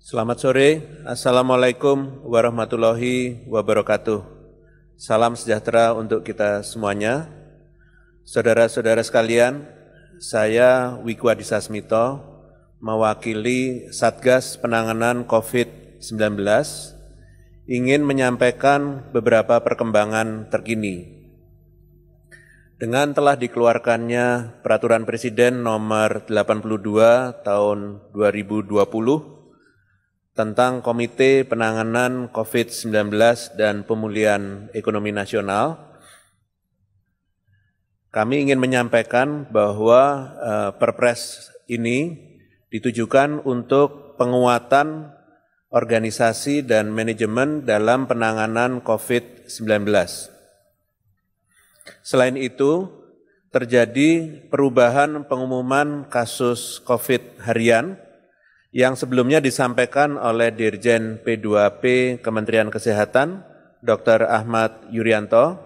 Selamat sore, Assalamualaikum warahmatullahi wabarakatuh. Salam sejahtera untuk kita semuanya. Saudara-saudara sekalian, saya Wiku Adhisa Smito, mewakili Satgas Penanganan COVID-19, ingin menyampaikan beberapa perkembangan terkini. Dengan telah dikeluarkannya Peraturan Presiden Nomor 82 Tahun 2020 tentang Komite Penanganan COVID-19 dan Pemulihan Ekonomi Nasional. Kami ingin menyampaikan bahwa eh, Perpres ini ditujukan untuk penguatan organisasi dan manajemen dalam penanganan COVID-19. Selain itu, terjadi perubahan pengumuman kasus COVID harian yang sebelumnya disampaikan oleh Dirjen P2P Kementerian Kesehatan, Dr. Ahmad Yuryanto.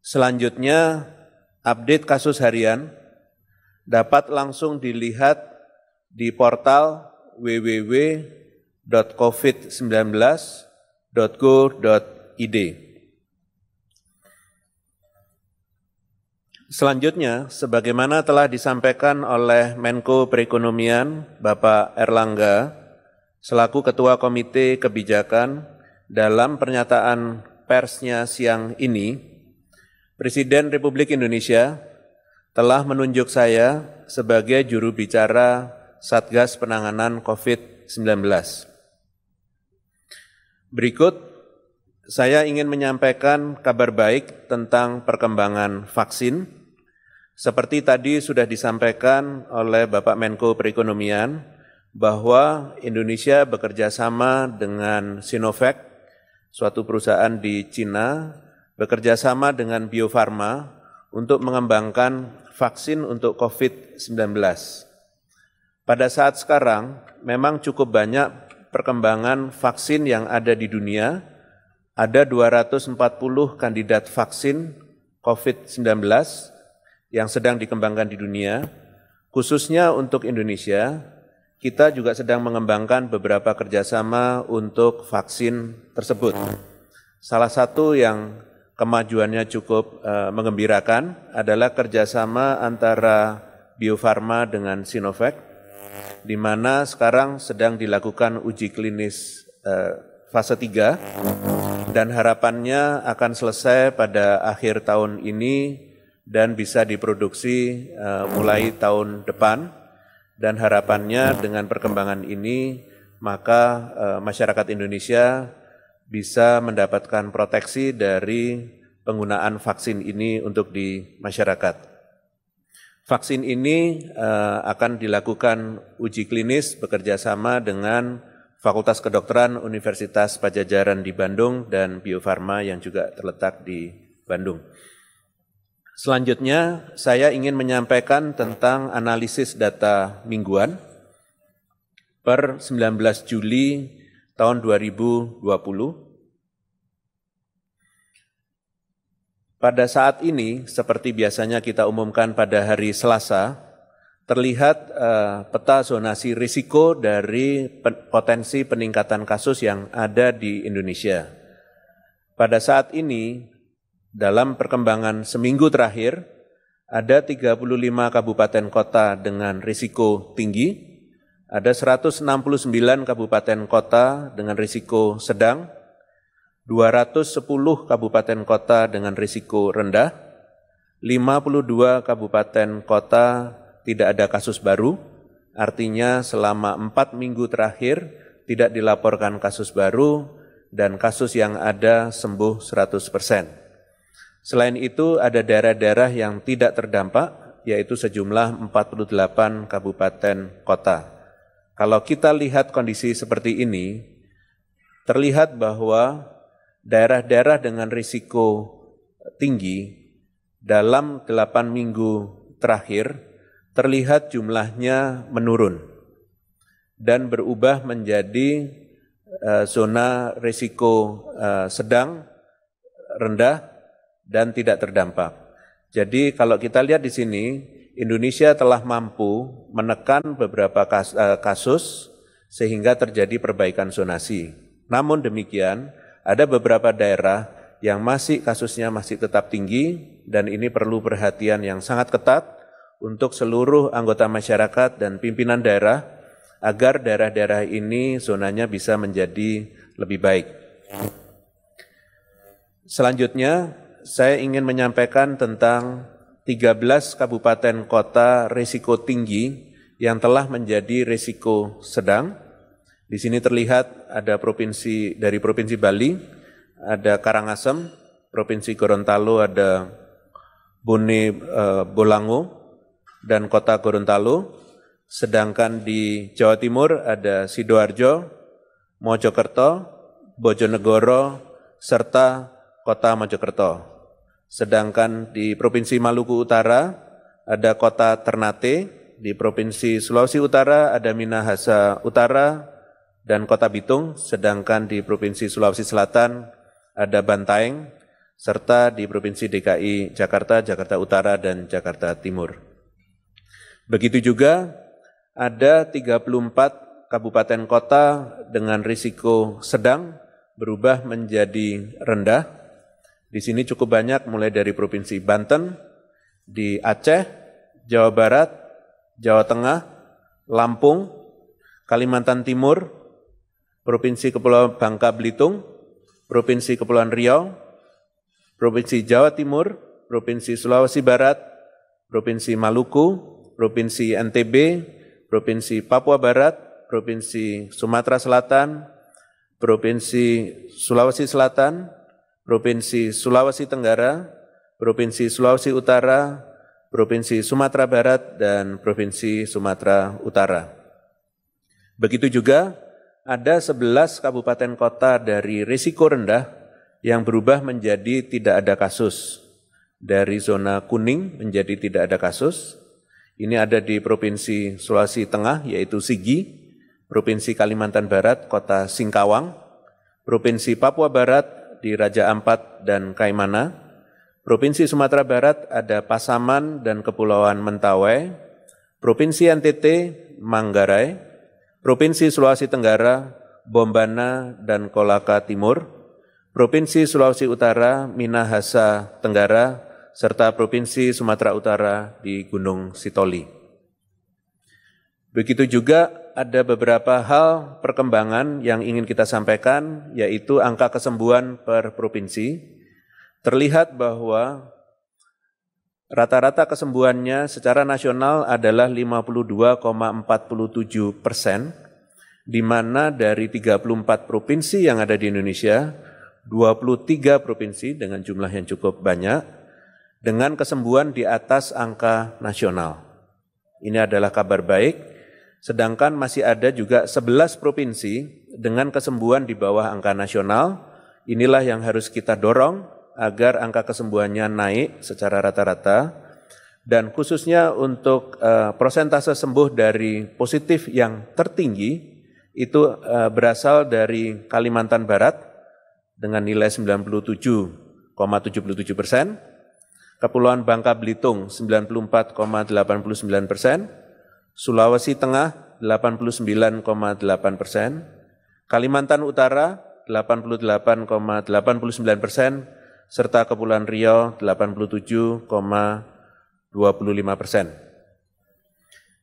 Selanjutnya, update kasus harian dapat langsung dilihat di portal www.covid19.go.id. Selanjutnya, sebagaimana telah disampaikan oleh Menko Perekonomian Bapak Erlangga selaku Ketua Komite Kebijakan dalam pernyataan persnya siang ini, Presiden Republik Indonesia telah menunjuk saya sebagai juru bicara Satgas Penanganan COVID-19. Berikut saya ingin menyampaikan kabar baik tentang perkembangan vaksin. Seperti tadi sudah disampaikan oleh Bapak Menko Perekonomian, bahwa Indonesia bekerja sama dengan Sinovac, suatu perusahaan di Cina, bekerja sama dengan Bio Farma untuk mengembangkan vaksin untuk COVID-19. Pada saat sekarang, memang cukup banyak perkembangan vaksin yang ada di dunia, ada 240 kandidat vaksin COVID-19 yang sedang dikembangkan di dunia, khususnya untuk Indonesia, kita juga sedang mengembangkan beberapa kerjasama untuk vaksin tersebut. Salah satu yang kemajuannya cukup uh, mengembirakan adalah kerjasama antara Bio Farma dengan Sinovac, di mana sekarang sedang dilakukan uji klinis uh, fase 3 dan harapannya akan selesai pada akhir tahun ini dan bisa diproduksi uh, mulai tahun depan dan harapannya dengan perkembangan ini maka uh, masyarakat Indonesia bisa mendapatkan proteksi dari penggunaan vaksin ini untuk di masyarakat. Vaksin ini uh, akan dilakukan uji klinis bekerjasama dengan Fakultas Kedokteran Universitas Pajajaran di Bandung dan Bio Farma yang juga terletak di Bandung. Selanjutnya, saya ingin menyampaikan tentang analisis data mingguan per 19 Juli tahun 2020. Pada saat ini, seperti biasanya kita umumkan pada hari Selasa, terlihat uh, peta zonasi risiko dari potensi peningkatan kasus yang ada di Indonesia. Pada saat ini, dalam perkembangan seminggu terakhir, ada 35 kabupaten kota dengan risiko tinggi, ada 169 kabupaten kota dengan risiko sedang, 210 kabupaten kota dengan risiko rendah, 52 kabupaten kota tidak ada kasus baru, artinya selama empat minggu terakhir tidak dilaporkan kasus baru dan kasus yang ada sembuh 100%. Selain itu ada daerah-daerah yang tidak terdampak yaitu sejumlah 48 kabupaten kota. Kalau kita lihat kondisi seperti ini, terlihat bahwa daerah-daerah dengan risiko tinggi dalam 8 minggu terakhir terlihat jumlahnya menurun dan berubah menjadi e, zona risiko e, sedang, rendah, dan tidak terdampak. Jadi kalau kita lihat di sini, Indonesia telah mampu menekan beberapa e, kasus sehingga terjadi perbaikan zonasi. Namun demikian, ada beberapa daerah yang masih kasusnya masih tetap tinggi dan ini perlu perhatian yang sangat ketat untuk seluruh anggota masyarakat dan pimpinan daerah agar daerah-daerah ini zonanya bisa menjadi lebih baik. Selanjutnya, saya ingin menyampaikan tentang 13 kabupaten kota risiko tinggi yang telah menjadi risiko sedang. Di sini terlihat ada provinsi dari Provinsi Bali, ada Karangasem, Provinsi Gorontalo ada Bone eh, Bolango, dan kota Gorontalo, sedangkan di Jawa Timur ada Sidoarjo, Mojokerto, Bojonegoro, serta kota Mojokerto. Sedangkan di Provinsi Maluku Utara ada kota Ternate, di Provinsi Sulawesi Utara ada Minahasa Utara dan kota Bitung, sedangkan di Provinsi Sulawesi Selatan ada Bantaeng, serta di Provinsi DKI Jakarta, Jakarta Utara, dan Jakarta Timur. Begitu juga ada 34 kabupaten kota dengan risiko sedang berubah menjadi rendah. Di sini cukup banyak mulai dari Provinsi Banten, di Aceh, Jawa Barat, Jawa Tengah, Lampung, Kalimantan Timur, Provinsi Kepulauan Bangka Belitung, Provinsi Kepulauan Riau, Provinsi Jawa Timur, Provinsi Sulawesi Barat, Provinsi Maluku, Provinsi NTB, Provinsi Papua Barat, Provinsi Sumatera Selatan, Provinsi Sulawesi Selatan, Provinsi Sulawesi Tenggara, Provinsi Sulawesi Utara, Provinsi Sumatera Barat, dan Provinsi Sumatera Utara. Begitu juga ada 11 kabupaten kota dari risiko rendah yang berubah menjadi tidak ada kasus. Dari zona kuning menjadi tidak ada kasus, ini ada di Provinsi Sulawesi Tengah, yaitu Sigi, Provinsi Kalimantan Barat, kota Singkawang, Provinsi Papua Barat di Raja Ampat dan Kaimana, Provinsi Sumatera Barat ada Pasaman dan Kepulauan Mentawai, Provinsi NTT Manggarai, Provinsi Sulawesi Tenggara, Bombana dan Kolaka Timur, Provinsi Sulawesi Utara, Minahasa Tenggara, serta Provinsi Sumatera Utara di Gunung Sitoli. Begitu juga ada beberapa hal perkembangan yang ingin kita sampaikan, yaitu angka kesembuhan per provinsi. Terlihat bahwa rata-rata kesembuhannya secara nasional adalah 52,47 persen, di mana dari 34 provinsi yang ada di Indonesia, 23 provinsi dengan jumlah yang cukup banyak, dengan kesembuhan di atas angka nasional. Ini adalah kabar baik, sedangkan masih ada juga 11 provinsi dengan kesembuhan di bawah angka nasional. Inilah yang harus kita dorong agar angka kesembuhannya naik secara rata-rata dan khususnya untuk uh, prosentase sembuh dari positif yang tertinggi itu uh, berasal dari Kalimantan Barat dengan nilai 97,77 persen, Kepulauan Bangka Belitung 94,89 persen, Sulawesi Tengah 89,8 persen, Kalimantan Utara 88,89 persen, serta Kepulauan Riau 87,25 persen.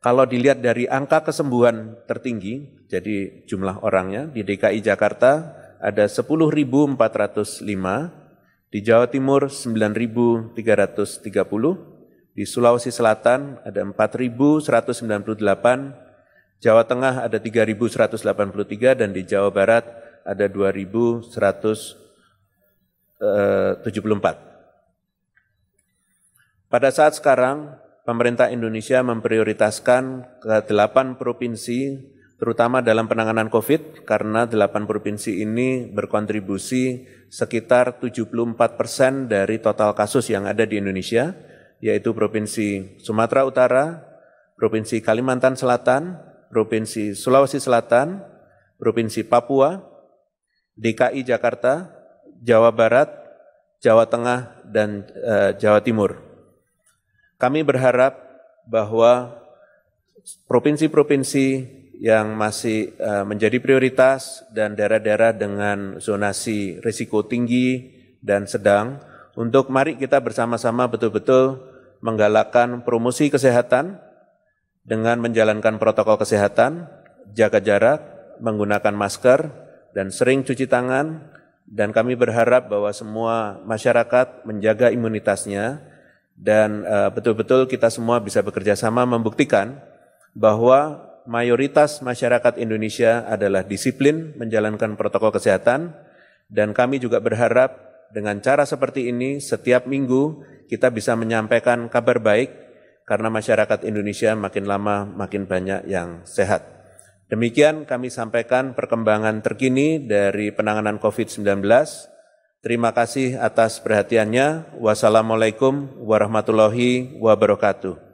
Kalau dilihat dari angka kesembuhan tertinggi, jadi jumlah orangnya di DKI Jakarta ada 10.405, di Jawa Timur 9.330, di Sulawesi Selatan ada 4.198, Jawa Tengah ada 3.183, dan di Jawa Barat ada 2.174. Eh, Pada saat sekarang, pemerintah Indonesia memprioritaskan ke delapan provinsi terutama dalam penanganan COVID karena delapan provinsi ini berkontribusi sekitar 74 persen dari total kasus yang ada di Indonesia, yaitu Provinsi Sumatera Utara, Provinsi Kalimantan Selatan, Provinsi Sulawesi Selatan, Provinsi Papua, DKI Jakarta, Jawa Barat, Jawa Tengah, dan e, Jawa Timur. Kami berharap bahwa provinsi-provinsi yang masih eh, menjadi prioritas dan daerah-daerah dengan zonasi risiko tinggi dan sedang untuk mari kita bersama-sama betul-betul menggalakkan promosi kesehatan dengan menjalankan protokol kesehatan, jaga jarak, menggunakan masker, dan sering cuci tangan, dan kami berharap bahwa semua masyarakat menjaga imunitasnya, dan eh, betul-betul betul -betul kita semua bisa bekerja sama membuktikan bahwa mayoritas masyarakat Indonesia adalah disiplin menjalankan protokol kesehatan dan kami juga berharap dengan cara seperti ini setiap minggu kita bisa menyampaikan kabar baik karena masyarakat Indonesia makin lama makin banyak yang sehat. Demikian kami sampaikan perkembangan terkini dari penanganan COVID-19. Terima kasih atas perhatiannya. Wassalamualaikum warahmatullahi wabarakatuh.